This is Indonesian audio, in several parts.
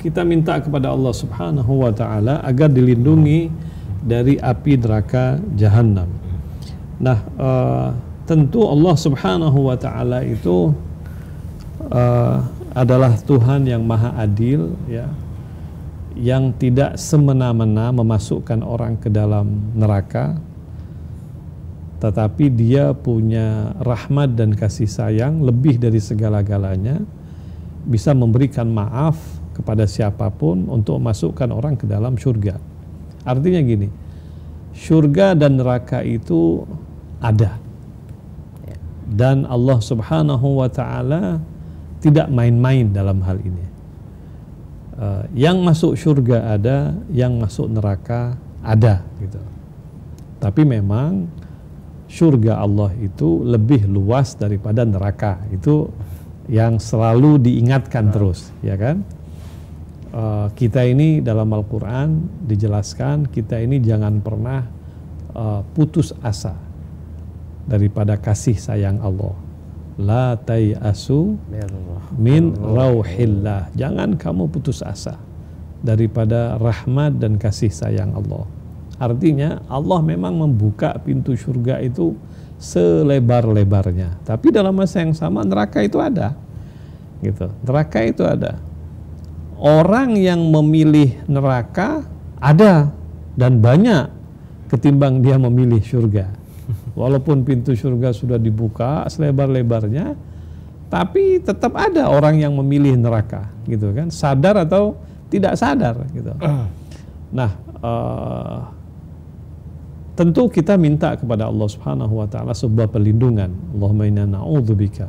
kita minta kepada Allah Subhanahu wa taala agar dilindungi dari api neraka jahanam. Nah, uh, tentu Allah Subhanahu wa taala itu uh, adalah Tuhan yang maha adil ya. Yang tidak semena-mena memasukkan orang ke dalam neraka tetapi dia punya rahmat dan kasih sayang lebih dari segala-galanya bisa memberikan maaf kepada siapapun untuk memasukkan orang ke dalam surga. Artinya gini, surga dan neraka itu ada. Dan Allah Subhanahu wa taala tidak main-main dalam hal ini. Eh, yang masuk surga ada, yang masuk neraka ada gitu. Tapi memang surga Allah itu lebih luas daripada neraka. Itu yang selalu diingatkan nah. terus, ya kan? uh, kita ini dalam Al-Quran dijelaskan kita ini jangan pernah uh, putus asa daripada kasih sayang Allah. La tayasu min rauhillah. Jangan kamu putus asa daripada rahmat dan kasih sayang Allah. Artinya Allah memang membuka pintu surga itu selebar-lebarnya. Tapi dalam masa yang sama neraka itu ada. Gitu. Neraka itu ada orang yang memilih neraka ada dan banyak ketimbang dia memilih surga. Walaupun pintu surga sudah dibuka selebar-lebarnya, tapi tetap ada orang yang memilih neraka, gitu kan? Sadar atau tidak sadar, gitu. Nah, uh, tentu kita minta kepada Allah Subhanahu wa taala sebuah perlindungan. Allahumma inna na'udzubika.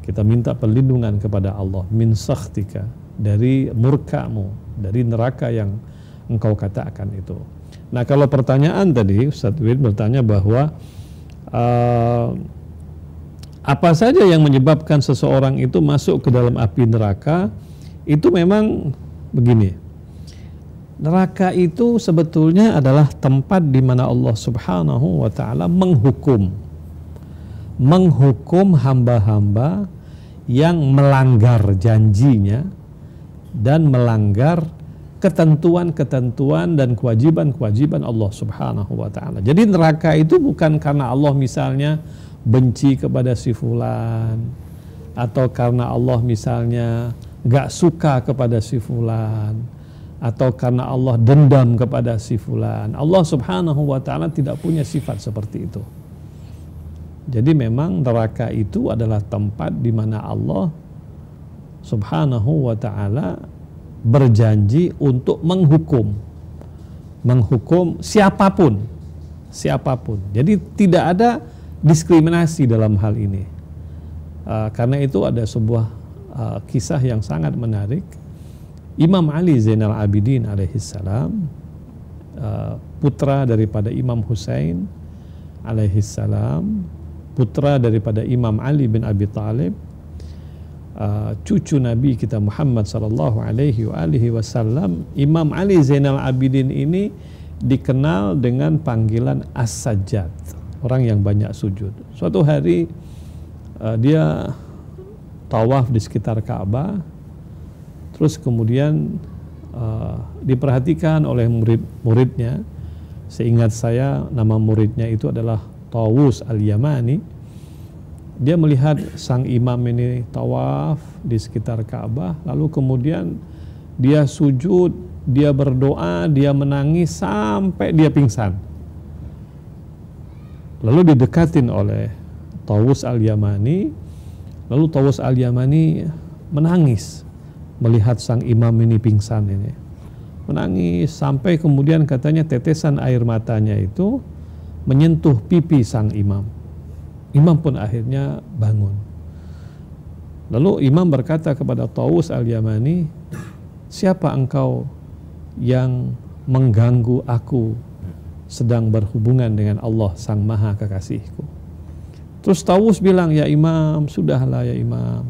Kita minta perlindungan kepada Allah min sakhtika dari murkamu, dari neraka yang engkau katakan itu. Nah kalau pertanyaan tadi Ustaz Wid bertanya bahwa uh, apa saja yang menyebabkan seseorang itu masuk ke dalam api neraka itu memang begini. Neraka itu sebetulnya adalah tempat di mana Allah Subhanahu wa taala menghukum menghukum hamba-hamba yang melanggar janjinya dan melanggar ketentuan-ketentuan dan kewajiban-kewajiban Allah Subhanahu wa taala. Jadi neraka itu bukan karena Allah misalnya benci kepada si fulan atau karena Allah misalnya gak suka kepada si fulan atau karena Allah dendam kepada si fulan. Allah Subhanahu wa taala tidak punya sifat seperti itu. Jadi memang neraka itu adalah tempat di mana Allah Subhanahu wa taala berjanji untuk menghukum menghukum siapapun siapapun. Jadi tidak ada diskriminasi dalam hal ini. Uh, karena itu ada sebuah uh, kisah yang sangat menarik. Imam Ali Zainal Abidin salam uh, putra daripada Imam Hussein salam putra daripada Imam Ali bin Abi Thalib Eh, cucu Nabi kita Muhammad Sallallahu Alaihi Wasallam Imam Ali Zainal Abidin ini dikenal dengan panggilan as-sajjad orang yang banyak sujud suatu hari uh, dia tawaf di sekitar Ka'bah terus kemudian uh, diperhatikan oleh murid-muridnya seingat saya nama muridnya itu adalah Tawus al-Yamani dia melihat sang imam ini tawaf di sekitar Ka'bah, lalu kemudian dia sujud, dia berdoa, dia menangis sampai dia pingsan. Lalu didekatin oleh Tawus al-Yamani, lalu Tawus al-Yamani menangis melihat sang imam ini pingsan ini. Menangis sampai kemudian katanya tetesan air matanya itu menyentuh pipi sang imam Imam pun akhirnya bangun. Lalu imam berkata kepada Taus al-Yamani, "Siapa engkau yang mengganggu aku sedang berhubungan dengan Allah Sang Maha Kekasihku?" Terus Taus bilang, "Ya imam, sudahlah ya imam.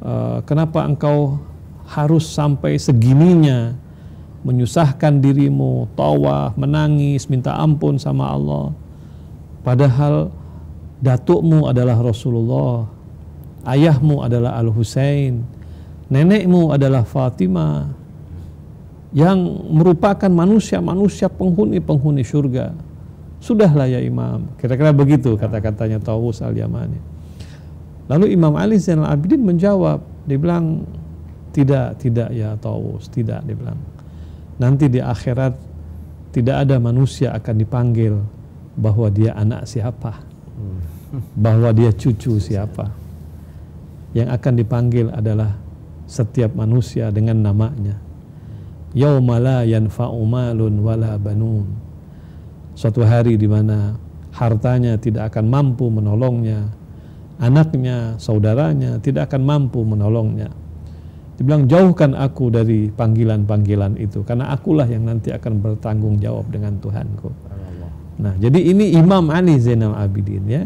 Eh, kenapa engkau harus sampai segininya menyusahkan dirimu, tawaf, menangis, minta ampun sama Allah?" Padahal datukmu adalah Rasulullah, ayahmu adalah Al Husain, nenekmu adalah Fatimah yang merupakan manusia-manusia penghuni-penghuni surga. Sudahlah ya Imam. Kira-kira begitu kata-katanya Tawus al-Yamani. Lalu Imam Ali Zainal Abidin menjawab, dibilang tidak, tidak ya Tawus, tidak, dibilang. Nanti di akhirat tidak ada manusia akan dipanggil bahwa dia anak siapa bahwa dia cucu siapa. Yang akan dipanggil adalah setiap manusia dengan namanya. yaumala yanfa'u malun wala banun. Suatu hari di mana hartanya tidak akan mampu menolongnya, anaknya, saudaranya tidak akan mampu menolongnya. Dibilang jauhkan aku dari panggilan-panggilan itu karena akulah yang nanti akan bertanggung jawab dengan Tuhanku. Amin. Nah, jadi ini Imam Ali Zainal Abidin ya.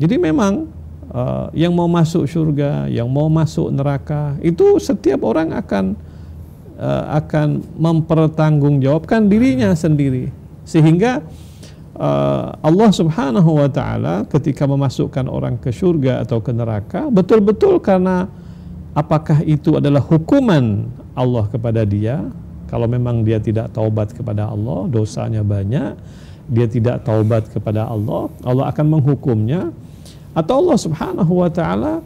Jadi memang uh, yang mau masuk surga, yang mau masuk neraka, itu setiap orang akan uh, akan mempertanggungjawabkan dirinya sendiri. Sehingga uh, Allah Subhanahu wa taala ketika memasukkan orang ke surga atau ke neraka, betul-betul karena apakah itu adalah hukuman Allah kepada dia kalau memang dia tidak taubat kepada Allah, dosanya banyak dia tidak taubat kepada Allah, Allah akan menghukumnya. Atau Allah Subhanahu wa taala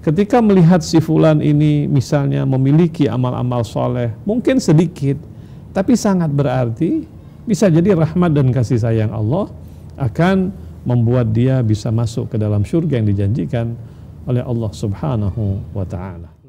ketika melihat si fulan ini misalnya memiliki amal-amal soleh, mungkin sedikit tapi sangat berarti, bisa jadi rahmat dan kasih sayang Allah akan membuat dia bisa masuk ke dalam surga yang dijanjikan oleh Allah Subhanahu wa taala.